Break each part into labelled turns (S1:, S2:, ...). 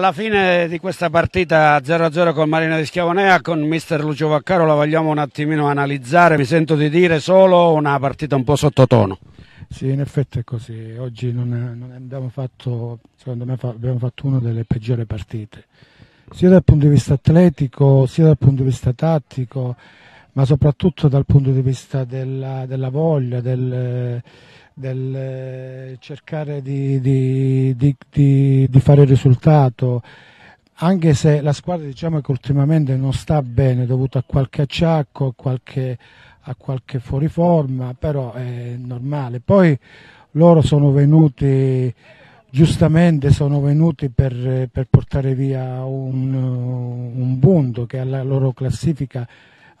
S1: Alla fine di questa partita 0-0 con Marina di Schiavonea con mister Lucio Vaccaro la vogliamo un attimino analizzare, mi sento di dire solo una partita un po' sottotono. Sì, in effetti è così, oggi non, non abbiamo fatto, secondo me abbiamo fatto una delle peggiori partite, sia dal punto di vista atletico, sia dal punto di vista tattico, ma soprattutto dal punto di vista della, della voglia, del, del eh, cercare di, di, di, di, fare risultato, anche se la squadra diciamo che ultimamente non sta bene dovuto a qualche acciacco, a qualche, a qualche fuoriforma, però è normale. Poi loro sono venuti giustamente sono venuti per, per portare via un, un punto che alla loro classifica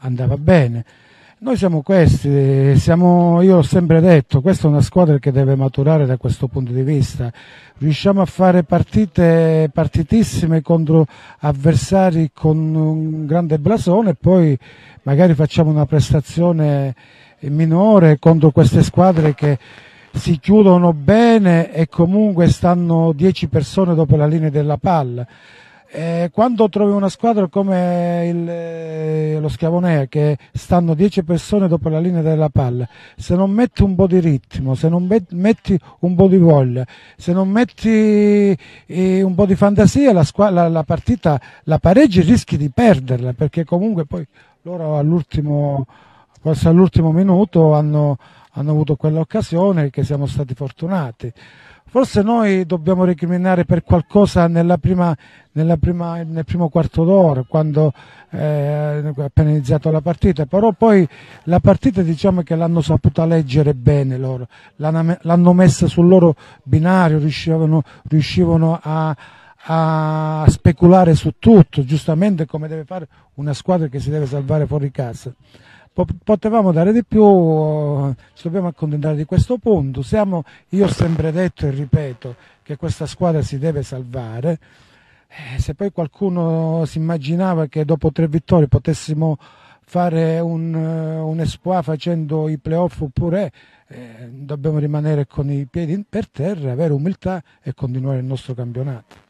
S1: andava bene. Noi siamo questi, siamo, io ho sempre detto, questa è una squadra che deve maturare da questo punto di vista. Riusciamo a fare partite partitissime contro avversari con un grande blasone e poi magari facciamo una prestazione minore contro queste squadre che si chiudono bene e comunque stanno 10 persone dopo la linea della palla eh, quando trovi una squadra come il, eh, lo Schiavonea che stanno 10 persone dopo la linea della palla, se non metti un po' di ritmo, se non metti un po' di voglia, se non metti eh, un po' di fantasia, la, la, la partita la pareggi rischi di perderla perché comunque poi loro all'ultimo, forse all'ultimo minuto hanno, hanno avuto quell'occasione che siamo stati fortunati Forse noi dobbiamo recriminare per qualcosa nella prima, nella prima, nel primo quarto d'ora, quando eh, appena iniziato la partita, però poi la partita diciamo che l'hanno saputa leggere bene loro, l'hanno messa sul loro binario, riuscivano, riuscivano a, a speculare su tutto, giustamente come deve fare una squadra che si deve salvare fuori casa potevamo dare di più, ci dobbiamo accontentare di questo punto. Siamo, io ho sempre detto e ripeto che questa squadra si deve salvare. Eh, se poi qualcuno si immaginava che dopo tre vittorie potessimo fare un, un espoir facendo i playoff oppure eh, dobbiamo rimanere con i piedi per terra, avere umiltà e continuare il nostro campionato.